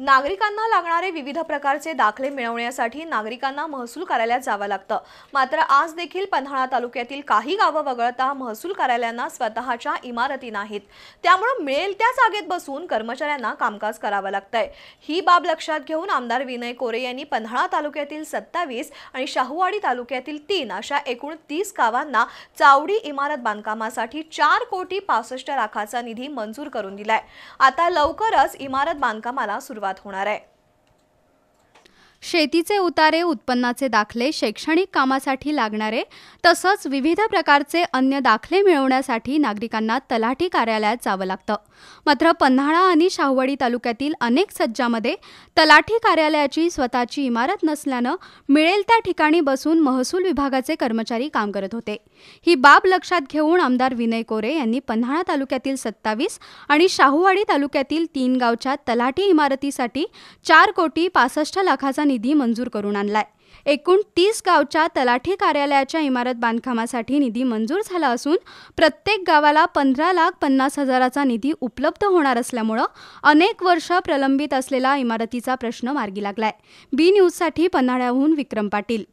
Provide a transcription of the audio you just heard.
नागरिकांना लागणारे विविध प्रकारचे दाखले मिळवण्यासाठी नागरिकांना महसूल कार्यालयात जावं लागतं मात्र आज देखील पन्हाळा तालुक्यातील काही गावं वगळता महसूल कार्यालयांना स्वतःच्या इमारती नाहीत त्यामुळे मिळेल त्या जागेत बसून कर्मचाऱ्यांना कामकाज करावं लागतंय ही बाब लक्षात घेऊन आमदार विनय कोरे यांनी पन्हाळा तालुक्यातील सत्तावीस आणि शाहूवाडी तालुक्यातील तीन अशा एकूण तीस गावांना चावडी इमारत बांधकामासाठी चार कोटी पासष्ट लाखाचा निधी मंजूर करून दिलाय आता लवकरच इमारत बांधकामाला सुरुवात सुरुवात होणार आहे शेतीचे उतारे उत्पन्नाचे दाखले शैक्षणिक कामासाठी लागणारे तसंच विविध प्रकारचे अन्य दाखले मिळवण्यासाठी नागरिकांना तलाठी कार्यालयात जावं लागतं मात्र पन्हाळा आणि शाहूवाडी तालुक्यातील अनेक सज्जामध्ये तलाठी कार्यालयाची स्वतःची इमारत नसल्यानं मिळेल त्या ठिकाणी बसून महसूल विभागाचे कर्मचारी काम करत होते ही बाब लक्षात घेऊन आमदार विनय कोरे यांनी पन्हाळा तालुक्यातील सत्तावीस आणि शाहूवाडी तालुक्यातील तीन गावच्या तलाठी इमारतीसाठी चार कोटी पासष्ट लाखाचा निधी मंजूर करून आणलाय एकूण तीस गावच्या तलाठी कार्यालयाच्या इमारत बांधकामासाठी निधी मंजूर झाला असून प्रत्येक गावाला पंधरा लाख पन्नास हजाराचा निधी उपलब्ध होणार असल्यामुळं अनेक वर्ष प्रलंबित असलेला इमारतीचा प्रश्न मार्गी लागलाय बी न्यूजसाठी पन्हाळ्याहून विक्रम पाटील